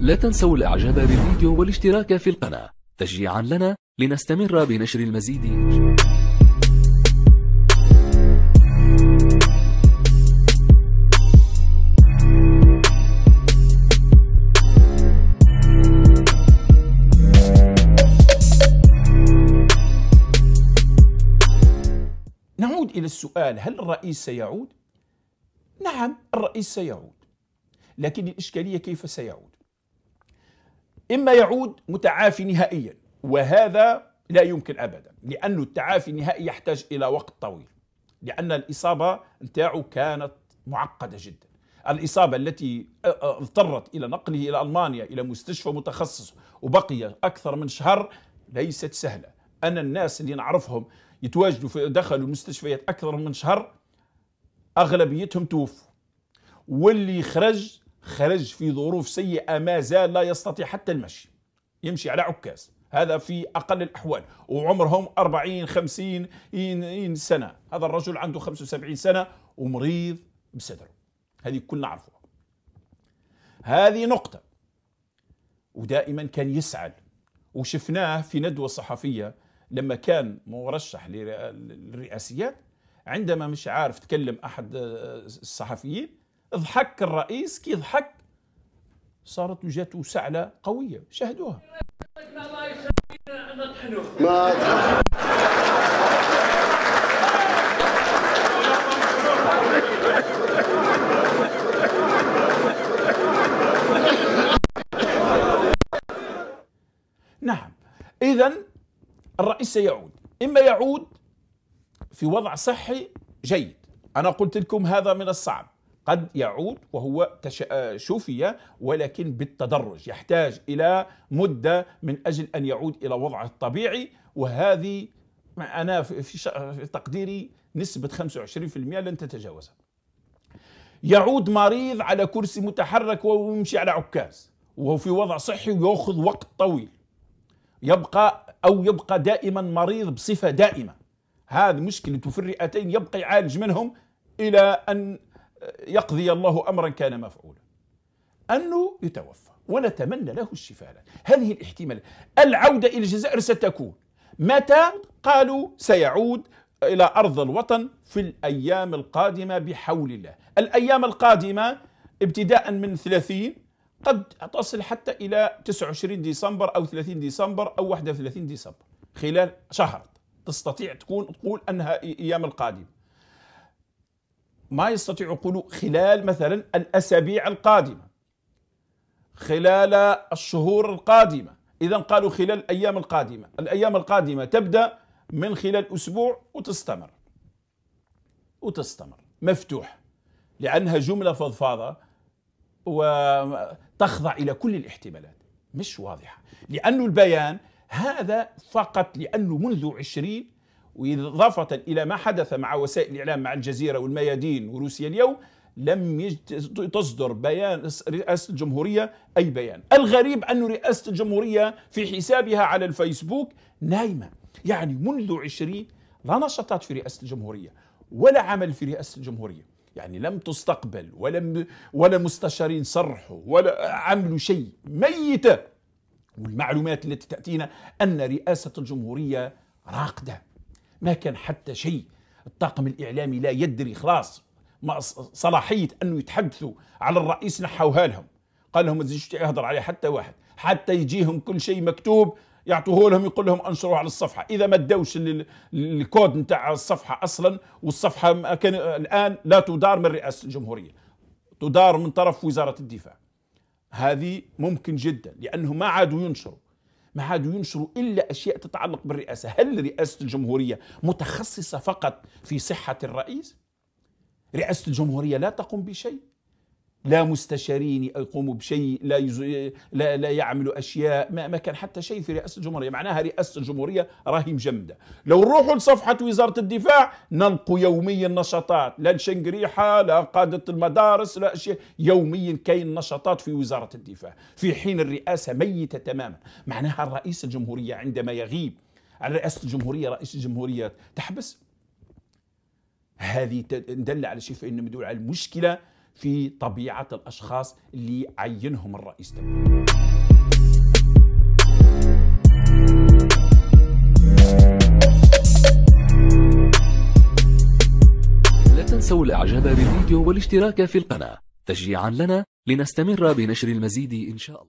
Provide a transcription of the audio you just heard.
لا تنسوا الإعجاب بالفيديو والاشتراك في القناة تشجيعا لنا لنستمر بنشر المزيد نعود إلى السؤال هل الرئيس سيعود؟ نعم الرئيس سيعود لكن الإشكالية كيف سيعود؟ إما يعود متعافي نهائيا وهذا لا يمكن أبدا لأن التعافي النهائي يحتاج إلى وقت طويل لأن الإصابة نتاعو كانت معقدة جدا الإصابة التي اضطرت إلى نقله إلى ألمانيا إلى مستشفى متخصص وبقي أكثر من شهر ليست سهلة أنا الناس اللي نعرفهم يتواجدوا في دخلوا المستشفيات أكثر من شهر أغلبيتهم توفوا واللي خرج خرج في ظروف سيئة ما زال لا يستطيع حتى المشي يمشي على عكاز هذا في أقل الأحوال وعمرهم 40 50 سنة هذا الرجل عنده 75 سنة ومريض بصدره هذه كلنا نعرفها هذه نقطة ودائما كان يسعد وشفناه في ندوة صحفية لما كان مرشح للرئاسيات عندما مش عارف تكلم أحد آه، الصحفيين ضحك الرئيس كي ضحك صارت له جاته سعله قويه شاهدوها ما نعم اذا الرئيس سيعود اما يعود في وضع صحي جيد انا قلت لكم هذا من الصعب قد يعود وهو شفي آه، ولكن بالتدرج يحتاج إلى مدة من أجل أن يعود إلى وضعه الطبيعي وهذه أنا في تقديري نسبة 25% لن تتجاوزها يعود مريض على كرسي متحرك ويمشي على عكاز وهو في وضع صحي ويأخذ وقت طويل يبقى أو يبقى دائما مريض بصفة دائمة هذه مشكلته في الرئتين يبقى يعالج منهم إلى أن يقضي الله أمرا كان مفعولا أنه يتوفى ونتمنى له الشفاء هذه الاحتمالات العودة إلى الجزائر ستكون متى قالوا سيعود إلى أرض الوطن في الأيام القادمة بحول الله الأيام القادمة ابتداء من 30 قد تصل حتى إلى 29 ديسمبر أو 30 ديسمبر أو 31 ديسمبر خلال شهر تستطيع تكون تقول أنها أيام القادمة ما يستطيع قلوب خلال مثلا الأسابيع القادمة خلال الشهور القادمة إذا قالوا خلال الأيام القادمة الأيام القادمة تبدأ من خلال أسبوع وتستمر وتستمر مفتوح لأنها جملة فضفاضة وتخضع إلى كل الاحتمالات مش واضحة لأن البيان هذا فقط لأنه منذ عشرين وإضافة إلى ما حدث مع وسائل الإعلام مع الجزيرة والميادين وروسيا اليوم لم تصدر بيان رئاسة الجمهورية أي بيان الغريب أن رئاسة الجمهورية في حسابها على الفيسبوك نايمة يعني منذ عشرين لا نشاطات في رئاسة الجمهورية ولا عمل في رئاسة الجمهورية يعني لم تستقبل ولم ولا مستشارين صرحوا ولا عملوا شيء ميته والمعلومات التي تاتينا ان رئاسه الجمهوريه راقده ما كان حتى شيء الطاقم الإعلامي لا يدري خلاص ما صلاحية أنه يتحدثوا على الرئيس نحوها لهم قال لهم ما يهضر عليه حتى واحد حتى يجيهم كل شيء مكتوب يعطوه لهم يقول لهم انشروه على الصفحه اذا ما داوش الكود نتاع الصفحه اصلا والصفحه ما كان الان لا تدار من رئاسه الجمهوريه تدار من طرف وزاره الدفاع هذه ممكن جدا لانه ما عادوا ينشروا ما عادوا ينشروا إلا أشياء تتعلق بالرئاسة هل رئاسة الجمهورية متخصصة فقط في صحة الرئيس؟ رئاسة الجمهورية لا تقوم بشيء لا مستشارين يقوموا بشيء لا, يز... لا لا يعملوا اشياء ما, ما كان حتى شيء في رئاسه الجمهوريه معناها رئاسه الجمهوريه راهي مجمده لو نروحوا لصفحه وزاره الدفاع نلقوا يوميا نشاطات لا شنقريحه ريحه لا قاده المدارس لا شيء يوميا كاين نشاطات في وزاره الدفاع في حين الرئاسه ميته تماما معناها الرئيس الجمهوريه عندما يغيب على رئاسه الجمهوريه رئيس الجمهوريه تحبس هذه تدل على شيء فانه مدول على المشكله في طبيعة الأشخاص اللي عينهم الرئيس تبعه لا تنسوا الإعجاب بالفيديو والاشتراك في القناة تشجيعا لنا لنستمر بنشر المزيد إن شاء الله